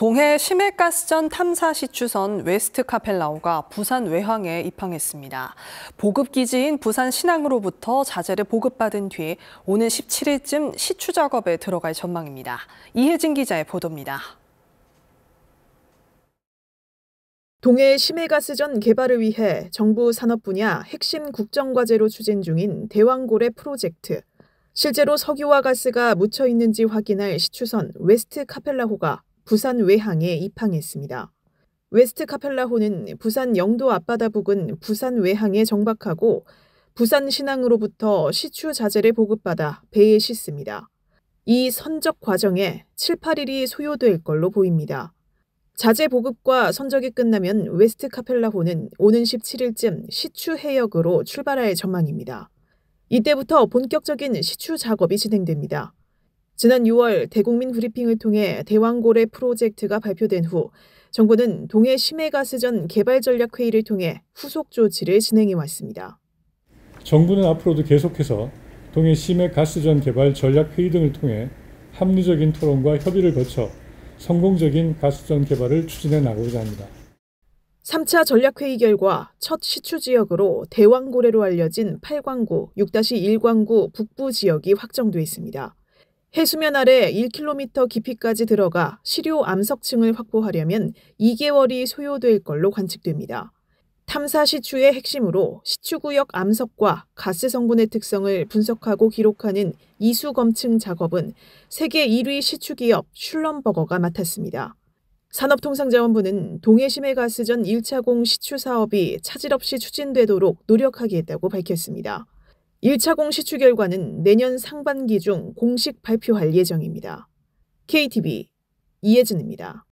동해 심해가스전 탐사 시추선 웨스트 카펠라우가 부산 외항에 입항했습니다. 보급기지인 부산 신항으로부터 자재를 보급받은 뒤 오는 17일쯤 시추 작업에 들어갈 전망입니다. 이혜진 기자의 보도입니다. 동해 심해가스전 개발을 위해 정부 산업 분야 핵심 국정과제로 추진 중인 대왕고래 프로젝트. 실제로 석유와 가스가 묻혀 있는지 확인할 시추선 웨스트 카펠라호가 부산 외항에 입항했습니다. 웨스트 카펠라호는 부산 영도 앞바다 부근 부산 외항에 정박하고 부산 신항으로부터 시추 자재를 보급받아 배에 싣습니다. 이 선적 과정에 7, 8일이 소요될 걸로 보입니다. 자재 보급과 선적이 끝나면 웨스트 카펠라호는 오는 17일쯤 시추 해역으로 출발할 전망입니다. 이때부터 본격적인 시추 작업이 진행됩니다. 지난 6월 대국민 브리핑을 통해 대왕고래 프로젝트가 발표된 후 정부는 동해 심해가스전 개발 전략 회의를 통해 후속 조치를 진행해 왔습니다. 정부는 앞으로도 계속해서 동해 심해가스전 개발 전략 회의 등을 통해 합리적인 토론과 협의를 거쳐 성공적인 가스전 개발을 추진해 나가고자 합니다. 3차 전략회의 결과 첫 시추 지역으로 대왕고래로 알려진 8광구, 6-1광구 북부 지역이 확정돼 있습니다. 해수면 아래 1km 깊이까지 들어가 시료 암석층을 확보하려면 2개월이 소요될 걸로 관측됩니다. 탐사 시추의 핵심으로 시추구역 암석과 가스 성분의 특성을 분석하고 기록하는 이수 검증 작업은 세계 1위 시추 기업 슐럼버거가 맡았습니다. 산업통상자원부는 동해심해 가스전 1차공 시추 사업이 차질 없이 추진되도록 노력하겠다고 밝혔습니다. 1차 공시추 결과는 내년 상반기 중 공식 발표할 예정입니다. KTV 이혜진입니다.